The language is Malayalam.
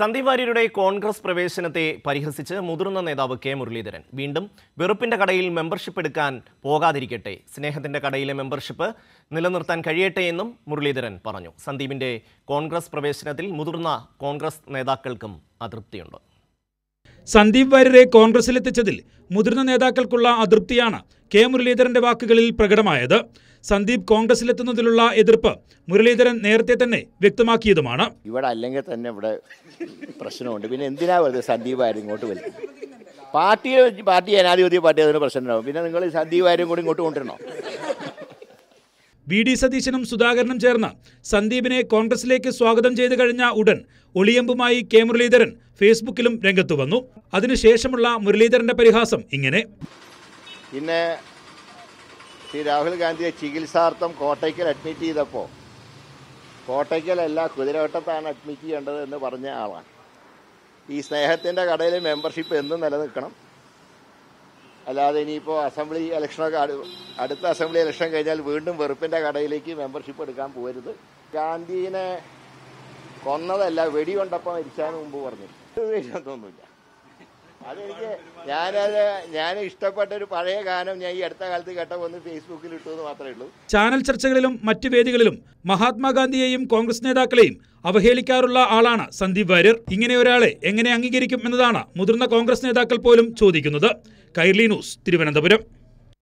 സന്ദീപ് വാര്യരുടെ കോൺഗ്രസ് പ്രവേശനത്തെ പരിഹസിച്ച് മുതിർന്ന നേതാവ് കെ മുരളീധരൻ വീണ്ടും വെറുപ്പിന്റെ കടയിൽ മെമ്പർഷിപ്പ് എടുക്കാൻ പോകാതിരിക്കട്ടെ സ്നേഹത്തിന്റെ കടയിലെ മെമ്പർഷിപ്പ് നിലനിർത്താൻ കഴിയട്ടെ എന്നും മുരളീധരൻ പറഞ്ഞു സന്ദീപിന്റെ കോൺഗ്രസ് പ്രവേശനത്തിൽ മുതിർന്ന കോൺഗ്രസ് നേതാക്കൾക്കും അതൃപ്തിയുണ്ട് സന്ദീപ് വാര്യരെ കോൺഗ്രസിലെത്തിച്ചതിൽ മുതിർന്ന നേതാക്കൾക്കുള്ള അതൃപ്തിയാണ് കെ മുരളീധരന്റെ വാക്കുകളിൽ പ്രകടമായത് സന്ദീപ് കോൺഗ്രസിലെത്തുന്നതിലുള്ള എതിർപ്പ് മുരളീധരൻ നേരത്തെ തന്നെ വ്യക്തമാക്കിയതുമാണ് ഇവിടെ അല്ലെങ്കിൽ തന്നെ ഇവിടെ പ്രശ്നമുണ്ട് പിന്നെ എന്തിനാ വരുന്നത് സന്ദീപ് ആരും ഇങ്ങോട്ട് വരും പാർട്ടി പാർട്ടി ജനാധിപത്യ പാർട്ടി അതിന് പ്രശ്നമുണ്ടാവും പിന്നെ നിങ്ങൾ സന്ദീപ് ആരും കൂടി ഇങ്ങോട്ട് കൊണ്ടുവരണോ വി ഡി സതീശനും സുധാകരനും ചേർന്ന് സന്ദീപിനെ കോൺഗ്രസിലേക്ക് സ്വാഗതം ചെയ്തു കഴിഞ്ഞ ഉടൻ ഒളിയമ്പുമായി കെ മുരളീധരൻ ഫേസ്ബുക്കിലും രംഗത്തു വന്നു അതിനുശേഷമുള്ള മുരളീധരന്റെ പരിഹാസം ഇങ്ങനെ പിന്നെ ശ്രീ രാഹുൽ ഗാന്ധിയെ ചികിത്സാർത്ഥം കോട്ടയ്ക്കൽ അഡ്മിറ്റ് ചെയ്തപ്പോൾ കോട്ടയ്ക്കലല്ല കുതിരവട്ടത്താണ് അഡ്മിറ്റ് ചെയ്യേണ്ടത് എന്ന് പറഞ്ഞ ആളാണ് ഈ സ്നേഹത്തിൻ്റെ കടയിൽ മെമ്പർഷിപ്പ് എന്നും നിലനിൽക്കണം അല്ലാതെ ഇനിയിപ്പോൾ അസംബ്ലി ഇലക്ഷനൊക്കെ അടുത്ത അസംബ്ലി ഇലക്ഷൻ കഴിഞ്ഞാൽ വീണ്ടും വെറുപ്പിൻ്റെ കടയിലേക്ക് മെമ്പർഷിപ്പ് എടുക്കാൻ പോരുത് ഗാന്ധിനെ കൊന്നതല്ല വെടിയുണ്ടപ്പം മരിച്ചാൽ മുമ്പ് പറഞ്ഞു തോന്നുന്നില്ല അതെനിക്ക് ഞാനത് ഞാൻ ഇഷ്ടപ്പെട്ട ഒരു പഴയ ഗാനം ഞാൻ ഈ അടുത്ത കാലത്ത് കേട്ട ഒന്ന് ഫേസ്ബുക്കിൽ ഇട്ടു എന്ന് മാത്രമേ ഉള്ളൂ ചാനൽ ചർച്ചകളിലും മറ്റ് വേദികളിലും മഹാത്മാഗാന്ധിയെയും കോൺഗ്രസ് നേതാക്കളെയും അവഹേളിക്കാറുള്ള ആളാണ് സന്ദീപ് വാര്യർ ഇങ്ങനെ ഒരാളെ എങ്ങനെ അംഗീകരിക്കും എന്നതാണ് മുതിർന്ന കോൺഗ്രസ് നേതാക്കൾ പോലും ചോദിക്കുന്നത് കൈർലി ന്യൂസ് തിരുവനന്തപുരം